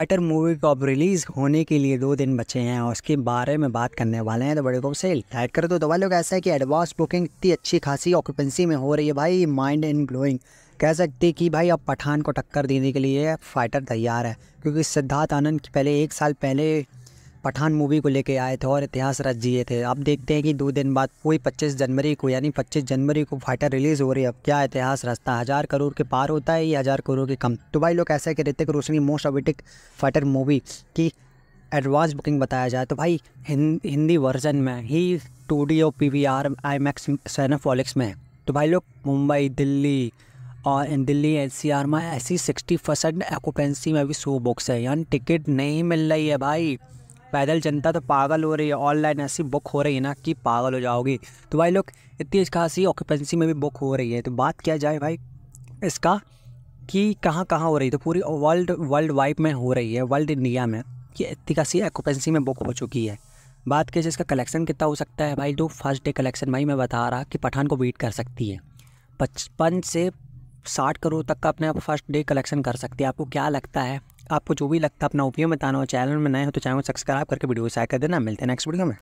अटर movie को अब release होने के लिए दो दिन बचे हैं और उसके बारे में बात करने वाले हैं तो बड़े को सेल टाइट कर दो दवा तो लोग ऐसा है कि एडवांस बुकिंग इतनी अच्छी खासी ऑक्यूपेंसी में हो रही है भाई माइंड इन ग्लोइंग कह सकते कि भाई अब पठान को टक्कर देने के लिए फाइटर तैयार है क्योंकि सिद्धार्थ आनंद पहले एक साल पहले पठान मूवी को लेके आए थे और इतिहास रच दिए थे अब देखते हैं कि दो दिन बाद कोई पच्चीस जनवरी को यानी पच्चीस जनवरी को फाइटर रिलीज हो रही है अब क्या इतिहास रचता है हज़ार करोड़ के पार होता है या हज़ार करोड़ के कम तो भाई लोग ऐसा थे कि रोशनी मोस्ट अवेटिक फाइटर मूवी की एडवांस बुकिंग बताया जाए तो भाई हिंदी वर्जन में ही two D O P V R IMAX Cinepolis में तो भाई लोग मुंबई दिल्ली और दिल्ली एन सी आर में ऐसी सिक्सटी परसेंट एकोपेंसी में भी सो बुक्स है यानी टिकट नहीं मिल रही है भाई पैदल जनता तो पागल हो रही है ऑनलाइन ऐसी बुक हो रही है ना कि पागल हो जाओगी तो भाई लोग इतनी खासी ऑक्यूपेंसी में भी बुक हो रही है तो बात किया जाए भाई इसका कि कहाँ कहाँ हो रही है तो पूरी वर्ल्ड वर्ल्ड वाइड में हो रही है वर्ल्ड इंडिया में कि इतनी खासी ऑक्यूपेंसी में बुक हो चुकी है बात की इसका कलेक्शन कितना हो सकता है भाई तो फर्स्ट डे कलेक्शन भाई मैं बता रहा कि पठान को बीट कर सकती है पचपन से साठ करोड़ तक का अपने आप फर्स्ट डे कलेक्शन कर सकती है आपको क्या लगता है आपको जो भी लगता है अपना ओपिनियन बताना हो चैनल में नए हो तो चैनल को सब्सक्राइब करके वीडियो को शेयर कर देना मिलते हैं नेक्स्ट वीडियो में